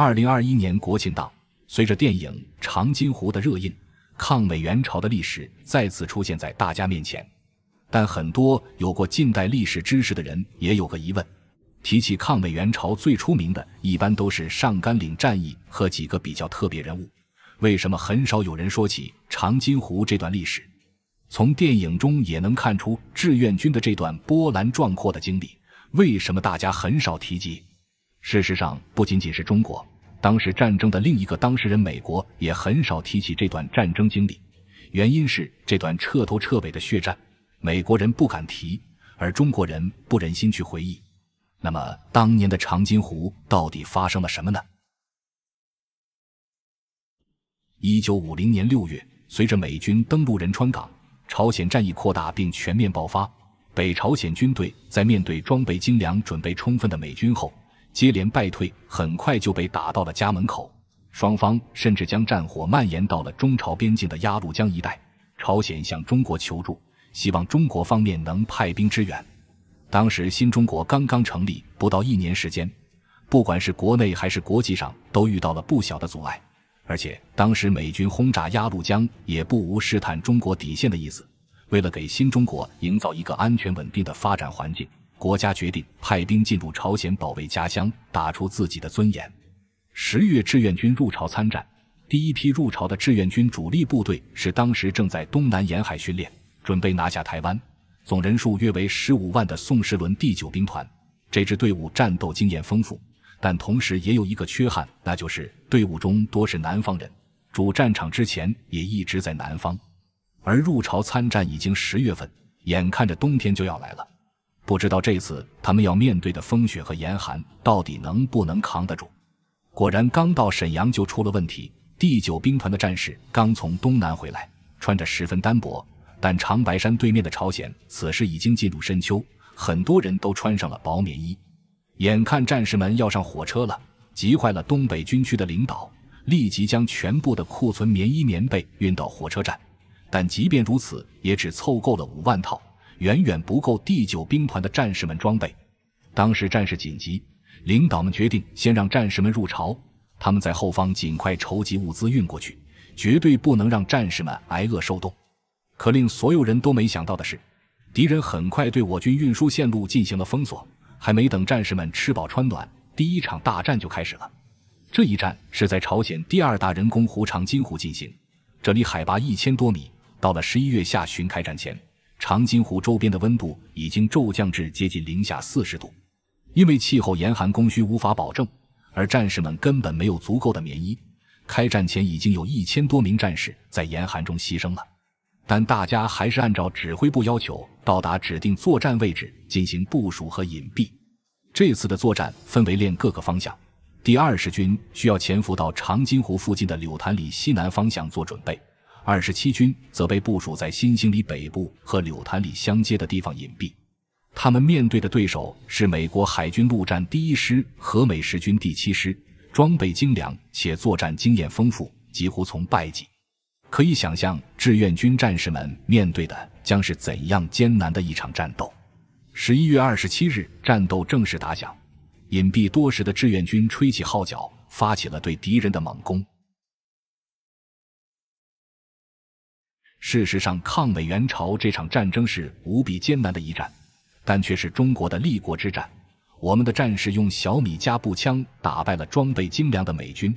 二零二一年国庆档，随着电影《长津湖》的热映，抗美援朝的历史再次出现在大家面前。但很多有过近代历史知识的人也有个疑问：提起抗美援朝，最出名的一般都是上甘岭战役和几个比较特别人物，为什么很少有人说起长津湖这段历史？从电影中也能看出志愿军的这段波澜壮阔的经历，为什么大家很少提及？事实上，不仅仅是中国，当时战争的另一个当事人美国也很少提起这段战争经历。原因是这段彻头彻尾的血战，美国人不敢提，而中国人不忍心去回忆。那么，当年的长津湖到底发生了什么呢？一九五零年六月，随着美军登陆仁川港，朝鲜战役扩大并全面爆发。北朝鲜军队在面对装备精良、准备充分的美军后，接连败退，很快就被打到了家门口。双方甚至将战火蔓延到了中朝边境的鸭绿江一带。朝鲜向中国求助，希望中国方面能派兵支援。当时新中国刚刚成立不到一年时间，不管是国内还是国际上，都遇到了不小的阻碍。而且当时美军轰炸鸭绿江，也不无试探中国底线的意思。为了给新中国营造一个安全稳定的发展环境。国家决定派兵进入朝鲜保卫家乡，打出自己的尊严。十月，志愿军入朝参战。第一批入朝的志愿军主力部队是当时正在东南沿海训练，准备拿下台湾，总人数约为十五万的宋时轮第九兵团。这支队伍战斗经验丰富，但同时也有一个缺憾，那就是队伍中多是南方人，主战场之前也一直在南方，而入朝参战已经十月份，眼看着冬天就要来了。不知道这次他们要面对的风雪和严寒到底能不能扛得住。果然，刚到沈阳就出了问题。第九兵团的战士刚从东南回来，穿着十分单薄，但长白山对面的朝鲜此时已经进入深秋，很多人都穿上了薄棉衣。眼看战士们要上火车了，急坏了东北军区的领导，立即将全部的库存棉衣棉被运到火车站。但即便如此，也只凑够了五万套。远远不够第九兵团的战士们装备。当时战事紧急，领导们决定先让战士们入朝，他们在后方尽快筹集物资运过去，绝对不能让战士们挨饿受冻。可令所有人都没想到的是，敌人很快对我军运输线路进行了封锁，还没等战士们吃饱穿暖，第一场大战就开始了。这一战是在朝鲜第二大人工湖长津湖进行，这里海拔一千多米。到了十一月下旬开战前。长津湖周边的温度已经骤降至接近零下四十度，因为气候严寒，供需无法保证，而战士们根本没有足够的棉衣。开战前已经有一千多名战士在严寒中牺牲了，但大家还是按照指挥部要求到达指定作战位置进行部署和隐蔽。这次的作战分为练各个方向，第二十军需要潜伏到长津湖附近的柳潭里西南方向做准备。二十七军则被部署在新兴里北部和柳潭里相接的地方隐蔽，他们面对的对手是美国海军陆战第一师和美十军第七师，装备精良且作战经验丰富，几乎从败绩。可以想象，志愿军战士们面对的将是怎样艰难的一场战斗。十一月二十七日，战斗正式打响，隐蔽多时的志愿军吹起号角，发起了对敌人的猛攻。事实上，抗美援朝这场战争是无比艰难的一战，但却是中国的立国之战。我们的战士用小米加步枪打败了装备精良的美军，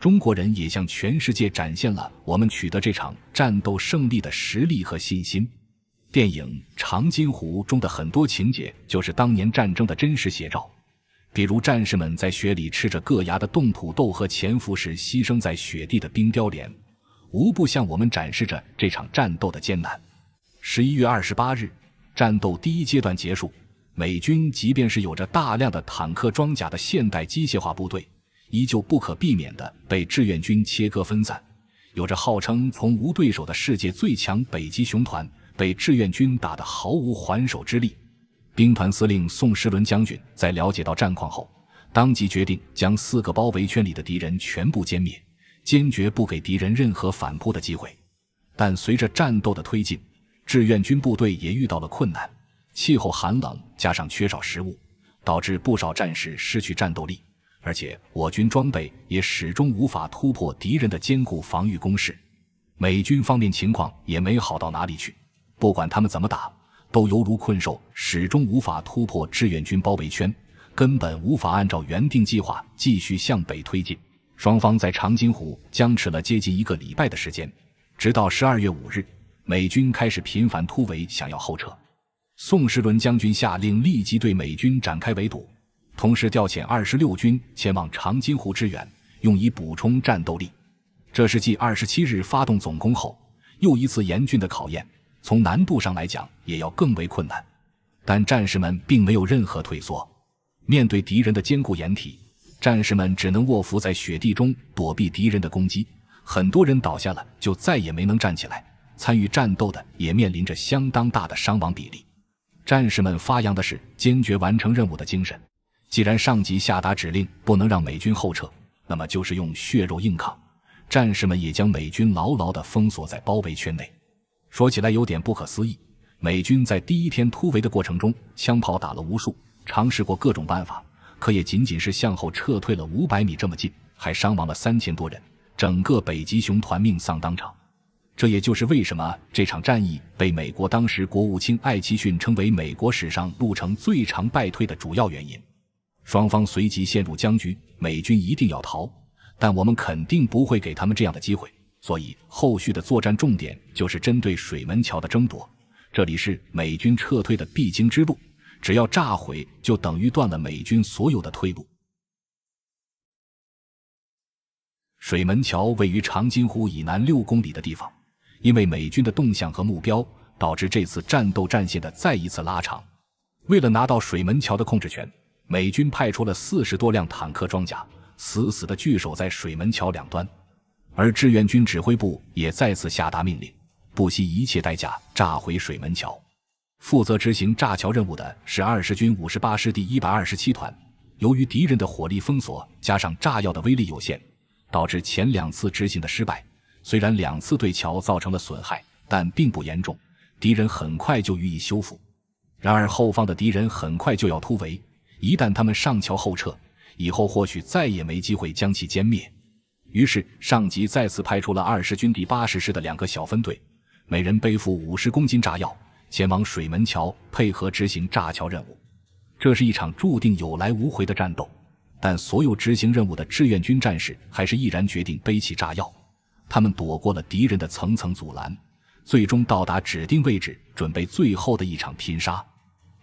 中国人也向全世界展现了我们取得这场战斗胜利的实力和信心。电影《长津湖》中的很多情节就是当年战争的真实写照，比如战士们在雪里吃着硌牙的冻土豆和潜伏时牺牲在雪地的冰雕连。无不向我们展示着这场战斗的艰难。十一月二十八日，战斗第一阶段结束，美军即便是有着大量的坦克装甲的现代机械化部队，依旧不可避免的被志愿军切割分散。有着号称从无对手的世界最强北极熊团，被志愿军打得毫无还手之力。兵团司令宋时轮将军在了解到战况后，当即决定将四个包围圈里的敌人全部歼灭。坚决不给敌人任何反扑的机会，但随着战斗的推进，志愿军部队也遇到了困难。气候寒冷，加上缺少食物，导致不少战士失去战斗力。而且我军装备也始终无法突破敌人的坚固防御工事。美军方面情况也没好到哪里去，不管他们怎么打，都犹如困兽，始终无法突破志愿军包围圈，根本无法按照原定计划继续向北推进。双方在长津湖僵持了接近一个礼拜的时间，直到十二月五日，美军开始频繁突围，想要后撤。宋时轮将军下令立即对美军展开围堵，同时调遣二十六军前往长津湖支援，用以补充战斗力。这是继二十七日发动总攻后又一次严峻的考验，从难度上来讲也要更为困难，但战士们并没有任何退缩，面对敌人的坚固掩体。战士们只能卧伏在雪地中躲避敌人的攻击，很多人倒下了就再也没能站起来。参与战斗的也面临着相当大的伤亡比例。战士们发扬的是坚决完成任务的精神。既然上级下达指令不能让美军后撤，那么就是用血肉硬抗。战士们也将美军牢牢地封锁在包围圈内。说起来有点不可思议，美军在第一天突围的过程中，枪炮打了无数，尝试过各种办法。可也仅仅是向后撤退了五百米这么近，还伤亡了三千多人，整个北极熊团命丧当场。这也就是为什么这场战役被美国当时国务卿艾奇逊称为美国史上路程最长败退的主要原因。双方随即陷入僵局，美军一定要逃，但我们肯定不会给他们这样的机会。所以后续的作战重点就是针对水门桥的争夺，这里是美军撤退的必经之路。只要炸毁，就等于断了美军所有的退路。水门桥位于长津湖以南六公里的地方，因为美军的动向和目标，导致这次战斗战线的再一次拉长。为了拿到水门桥的控制权，美军派出了四十多辆坦克装甲，死死地据守在水门桥两端。而志愿军指挥部也再次下达命令，不惜一切代价炸毁水门桥。负责执行炸桥任务的是二十军五十八师第一百二十七团。由于敌人的火力封锁，加上炸药的威力有限，导致前两次执行的失败。虽然两次对桥造成了损害，但并不严重，敌人很快就予以修复。然而，后方的敌人很快就要突围，一旦他们上桥后撤，以后或许再也没机会将其歼灭。于是，上级再次派出了二十军第八十师的两个小分队，每人背负五十公斤炸药。前往水门桥配合执行炸桥任务，这是一场注定有来无回的战斗。但所有执行任务的志愿军战士还是毅然决定背起炸药。他们躲过了敌人的层层阻拦，最终到达指定位置，准备最后的一场拼杀。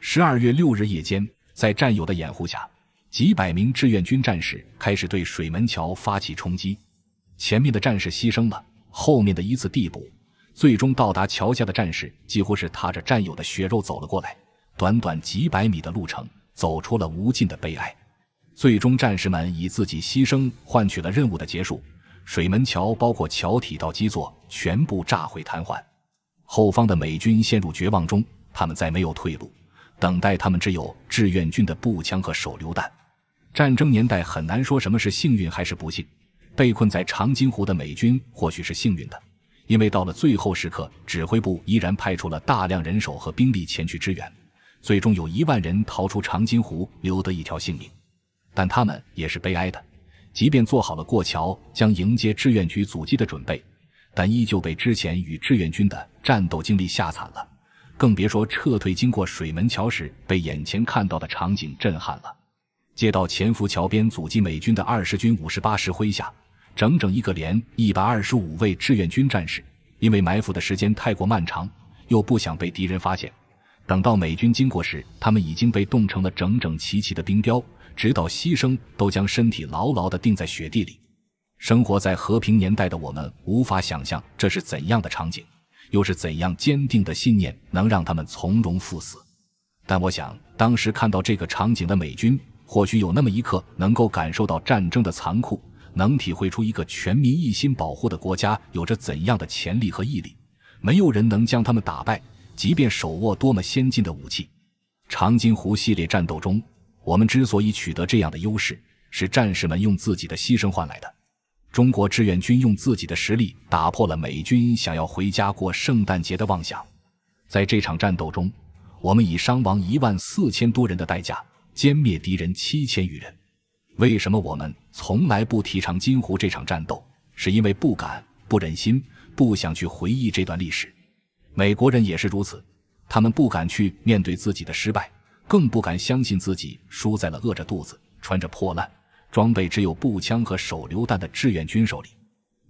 十二月六日夜间，在战友的掩护下，几百名志愿军战士开始对水门桥发起冲击。前面的战士牺牲了，后面的依次递补。最终到达桥下的战士，几乎是踏着战友的血肉走了过来。短短几百米的路程，走出了无尽的悲哀。最终，战士们以自己牺牲换取了任务的结束。水门桥包括桥体到基座全部炸毁瘫痪。后方的美军陷入绝望中，他们再没有退路，等待他们只有志愿军的步枪和手榴弹。战争年代很难说什么是幸运还是不幸。被困在长津湖的美军或许是幸运的。因为到了最后时刻，指挥部依然派出了大量人手和兵力前去支援，最终有一万人逃出长津湖，留得一条性命，但他们也是悲哀的。即便做好了过桥将迎接志愿军阻击的准备，但依旧被之前与志愿军的战斗经历吓惨了，更别说撤退经过水门桥时被眼前看到的场景震撼了。接到潜伏桥边阻击美军的二十军五十八师麾下。整整一个连一百二十五位志愿军战士，因为埋伏的时间太过漫长，又不想被敌人发现，等到美军经过时，他们已经被冻成了整整齐齐的冰雕，直到牺牲都将身体牢牢地钉在雪地里。生活在和平年代的我们，无法想象这是怎样的场景，又是怎样坚定的信念能让他们从容赴死。但我想，当时看到这个场景的美军，或许有那么一刻能够感受到战争的残酷。能体会出一个全民一心保护的国家有着怎样的潜力和毅力，没有人能将他们打败，即便手握多么先进的武器。长津湖系列战斗中，我们之所以取得这样的优势，是战士们用自己的牺牲换来的。中国志愿军用自己的实力打破了美军想要回家过圣诞节的妄想。在这场战斗中，我们以伤亡一万四千多人的代价，歼灭敌人七千余人。为什么我们？从来不提倡金湖这场战斗，是因为不敢、不忍心、不想去回忆这段历史。美国人也是如此，他们不敢去面对自己的失败，更不敢相信自己输在了饿着肚子、穿着破烂、装备只有步枪和手榴弹的志愿军手里。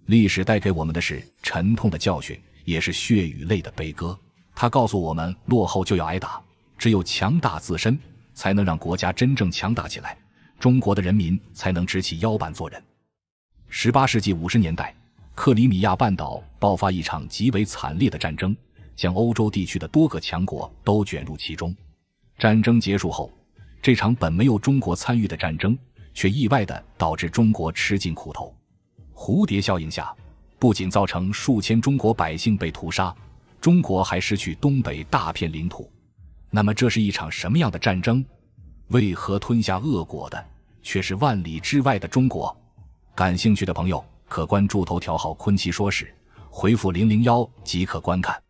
历史带给我们的是沉痛的教训，也是血与泪的悲歌。它告诉我们：落后就要挨打，只有强大自身，才能让国家真正强大起来。中国的人民才能直起腰板做人。十八世纪五十年代，克里米亚半岛爆发一场极为惨烈的战争，将欧洲地区的多个强国都卷入其中。战争结束后，这场本没有中国参与的战争，却意外的导致中国吃尽苦头。蝴蝶效应下，不仅造成数千中国百姓被屠杀，中国还失去东北大片领土。那么，这是一场什么样的战争？为何吞下恶果的却是万里之外的中国？感兴趣的朋友可关注头条号“昆奇说史”，回复零零幺即可观看。